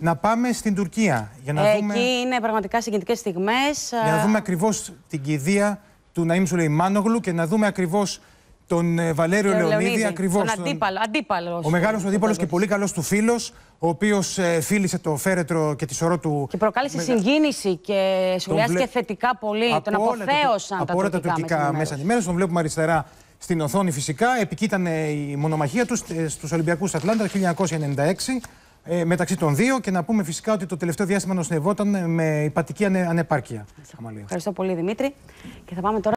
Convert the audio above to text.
Να πάμε στην Τουρκία. Για να Εκεί δούμε... είναι πραγματικά συγκινητικές στιγμές. Για να δούμε ακριβώς την κηδεία του Ναΐμ Σουλεϊμάνογλου και να δούμε ακριβώς τον ε, Βαλέριο Λεωνίδη, Τον, τον αντίπαλο. Αντίπαλος, ο μεγάλος αντίπαλος και πολύ καλός του φίλος ο οποίος ε, φίλησε το φέρετρο και τη σωρό του. Και προκάλεσε μεγα... συγκίνηση και σχολιάστηκε βλε... θετικά πολύ. Από τον αποθέωσαν από τα, τα τουρκικά μέσα ενημέρωση. Τον βλέπουμε αριστερά στην οθόνη φυσικά. επικείτανε η μονομαχία του ε, στους Ολυμπιακούς Ατλάντα το 1996 ε, μεταξύ των δύο και να πούμε φυσικά ότι το τελευταίο διάστημα νοσηλευόταν με υπατική ανε, ανεπάρκεια. Ευχαριστώ πολύ Δημήτρη και θα πάμε τώρα